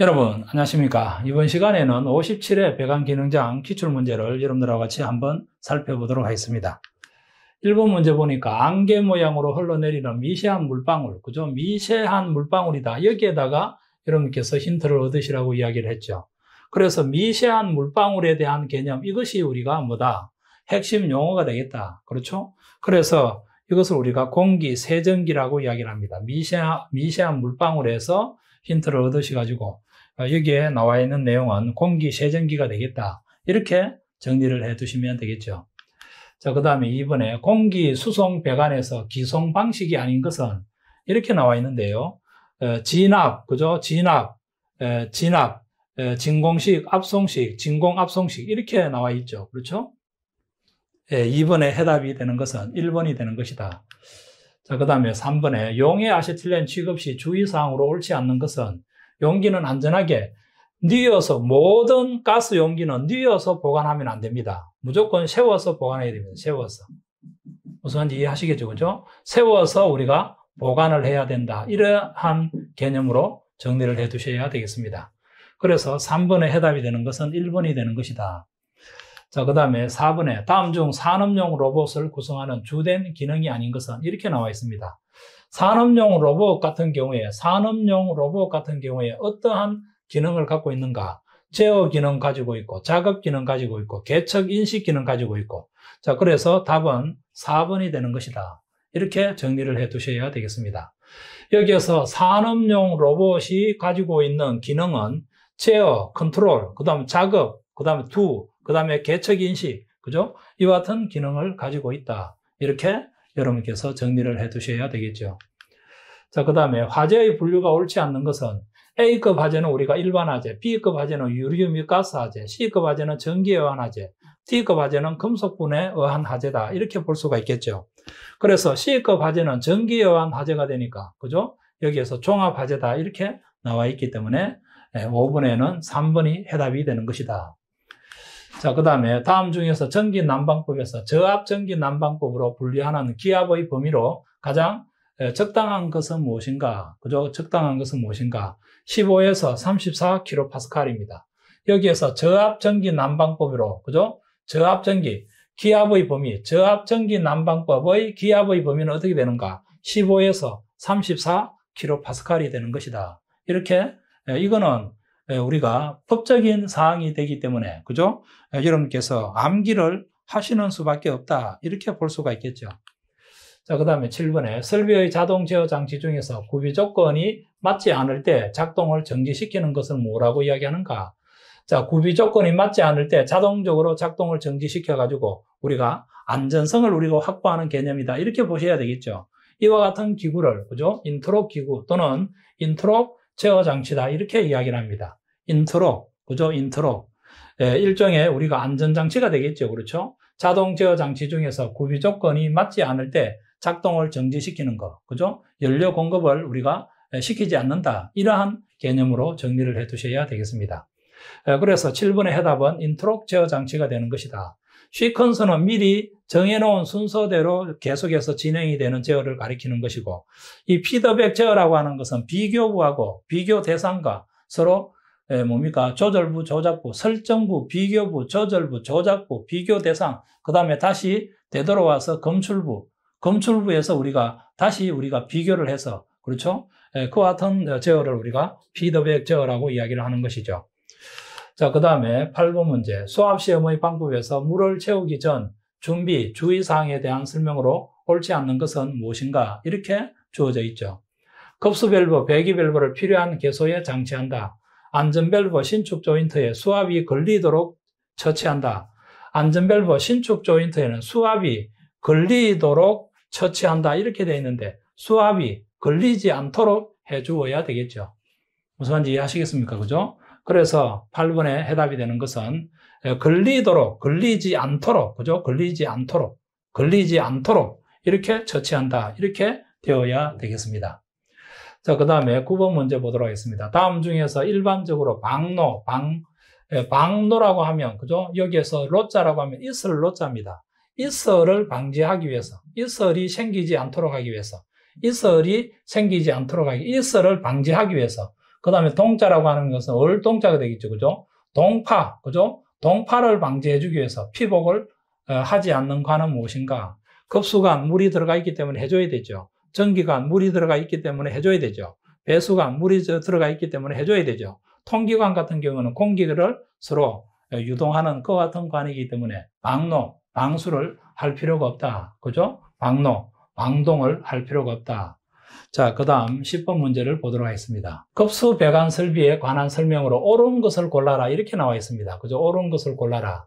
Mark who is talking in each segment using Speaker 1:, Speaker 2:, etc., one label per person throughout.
Speaker 1: 여러분 안녕하십니까 이번 시간에는 57회 배관기능장 기출문제를 여러분들과 같이 한번 살펴보도록 하겠습니다 1번 문제 보니까 안개 모양으로 흘러내리는 미세한 물방울 그죠 미세한 물방울이다 여기에다가 여러분께서 힌트를 얻으시라고 이야기를 했죠 그래서 미세한 물방울에 대한 개념 이것이 우리가 뭐다 핵심 용어가 되겠다 그렇죠 그래서 이것을 우리가 공기 세정기라고 이야기를 합니다 미세한, 미세한 물방울에서 힌트를 얻으셔가지고 어, 여기에 나와 있는 내용은 공기 세정기가 되겠다. 이렇게 정리를 해 두시면 되겠죠. 자, 그 다음에 이번에 공기 수송 배관에서 기송 방식이 아닌 것은 이렇게 나와 있는데요. 어, 진압, 그죠? 진압, 진압, 진공식, 압송식, 진공압송식 이렇게 나와 있죠. 그렇죠? 2번에 예, 해답이 되는 것은 1번이 되는 것이다. 자, 그 다음에 3번에 용의 아세틸렌 취급 시 주의사항으로 옳지 않는 것은 용기는 안전하게 뉘어서 모든 가스 용기는 뉘어서 보관하면 안 됩니다. 무조건 세워서 보관해야 됩니다. 세워서. 무슨 이해하시겠죠? 그죠? 세워서 우리가 보관을 해야 된다. 이러한 개념으로 정리를 해 두셔야 되겠습니다. 그래서 3번의 해답이 되는 것은 1번이 되는 것이다. 자, 그 다음에 4번에 다음 중 산업용 로봇을 구성하는 주된 기능이 아닌 것은 이렇게 나와 있습니다. 산업용 로봇 같은 경우에 산업용 로봇 같은 경우에 어떠한 기능을 갖고 있는가? 제어 기능 가지고 있고 작업 기능 가지고 있고 개척 인식 기능 가지고 있고 자 그래서 답은 4번이 되는 것이다. 이렇게 정리를 해 두셔야 되겠습니다. 여기에서 산업용 로봇이 가지고 있는 기능은 제어, 컨트롤, 그 다음 작업, 그 다음에 두, 그 다음에 개척 인식, 그죠? 이와 같은 기능을 가지고 있다. 이렇게 여러분께서 정리를 해 두셔야 되겠죠. 자, 그 다음에 화재의 분류가 옳지 않는 것은 A급 화재는 우리가 일반 화재, B급 화재는 유류 u 및 가스 화재, C급 화재는 전기에 의한 화재, D급 화재는 금속분에 의한 화재다. 이렇게 볼 수가 있겠죠. 그래서 C급 화재는 전기에 의한 화재가 되니까, 그죠? 여기에서 종합 화재다. 이렇게 나와 있기 때문에 5번에는 예, 3번이 해답이 되는 것이다. 자, 그 다음에 다음 중에서 전기 난방법에서 저압 전기 난방법으로 분리하는 기압의 범위로 가장 적당한 것은 무엇인가? 그죠? 적당한 것은 무엇인가? 15에서 34kPa입니다. 여기에서 저압 전기 난방법으로, 그죠? 저압 전기, 기압의 범위, 저압 전기 난방법의 기압의 범위는 어떻게 되는가? 15에서 34kPa이 되는 것이다. 이렇게, 이거는 예, 우리가 법적인 사항이 되기 때문에 그죠? 예, 여러분께서 암기를 하시는 수밖에 없다 이렇게 볼 수가 있겠죠. 자, 그 다음에 7번에 설비의 자동 제어 장치 중에서 구비 조건이 맞지 않을 때 작동을 정지시키는 것은 뭐라고 이야기하는가? 자, 구비 조건이 맞지 않을 때 자동적으로 작동을 정지시켜가지고 우리가 안전성을 우리가 확보하는 개념이다. 이렇게 보셔야 되겠죠. 이와 같은 기구를, 그죠? 인트로 기구 또는 인트로 제어 장치다. 이렇게 이야기를 합니다. 인트로, 그죠? 인트로. 예, 일종의 우리가 안전장치가 되겠죠. 그렇죠? 자동 제어 장치 중에서 구비 조건이 맞지 않을 때 작동을 정지시키는 거. 그죠? 연료 공급을 우리가 예, 시키지 않는다. 이러한 개념으로 정리를 해 두셔야 되겠습니다. 예, 그래서 7번의 해답은 인트로 제어 장치가 되는 것이다. 시퀀서는 미리 정해놓은 순서대로 계속해서 진행이 되는 제어를 가리키는 것이고 이 피드백 제어라고 하는 것은 비교부하고 비교 대상과 서로 에, 예, 뭡니까? 조절부, 조작부, 설정부, 비교부, 조절부, 조작부, 비교 대상, 그 다음에 다시 되돌아와서 검출부, 검출부에서 우리가 다시 우리가 비교를 해서, 그렇죠? 예, 그와 같은 제어를 우리가 피드백 제어라고 이야기를 하는 것이죠. 자, 그 다음에 8번 문제. 수학시험의 방법에서 물을 채우기 전 준비, 주의사항에 대한 설명으로 옳지 않는 것은 무엇인가? 이렇게 주어져 있죠. 급수별부, 배기별부를 필요한 개소에 장치한다. 안전밸브 신축 조인트에 수압이 걸리도록 처치한다. 안전밸브 신축 조인트에는 수압이 걸리도록 처치한다. 이렇게 되어 있는데 수압이 걸리지 않도록 해 주어야 되겠죠. 무슨 말인지 이해하시겠습니까? 그죠? 그래서 8번에 해답이 되는 것은 걸리도록, 걸리지 않도록, 그죠? 걸리지 않도록, 걸리지 않도록 이렇게 처치한다. 이렇게 되어야 되겠습니다. 자, 그 다음에 9번 문제 보도록 하겠습니다. 다음 중에서 일반적으로 방노, 방, 예, 방노라고 하면, 그죠? 여기에서 로자라고 하면 이슬 로자입니다. 이슬을 방지하기 위해서, 이슬이 생기지 않도록 하기 위해서, 이슬이 생기지 않도록 하기, 이슬을 방지하기 위해서, 그 다음에 동자라고 하는 것은 월 동자가 되겠죠. 그죠? 동파, 그죠? 동파를 방지해주기 위해서 피복을 어, 하지 않는 과는 무엇인가? 급수간 물이 들어가 있기 때문에 해줘야 되죠. 전기가 물이 들어가 있기 때문에 해줘야 되죠. 배수가 물이 들어가 있기 때문에 해줘야 되죠. 통기관 같은 경우는 공기를 서로 유동하는 그 같은 관이기 때문에 방로방수를할 필요가 없다. 그죠? 방로방동을할 필요가 없다. 자, 그 다음 10번 문제를 보도록 하겠습니다. 급수 배관 설비에 관한 설명으로 옳은 것을 골라라. 이렇게 나와 있습니다. 그죠? 옳은 것을 골라라.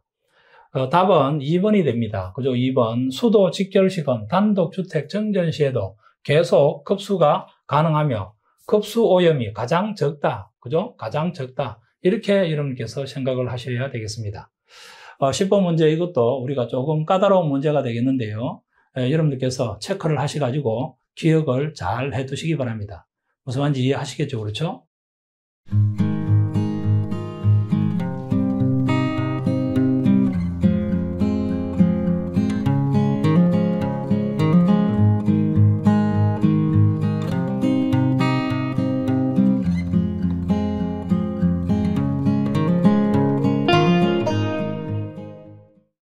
Speaker 1: 어, 답은 2번이 됩니다. 그죠? 2번. 수도 직결식은 단독주택 정전시에도 계속 급수가 가능하며 급수 오염이 가장 적다. 그죠? 가장 적다. 이렇게 여러분께서 생각을 하셔야 되겠습니다. 어, 10번 문제 이것도 우리가 조금 까다로운 문제가 되겠는데요. 에, 여러분들께서 체크를 하셔가지고 기억을 잘 해두시기 바랍니다. 무슨 말인지 이해하시겠죠? 그렇죠?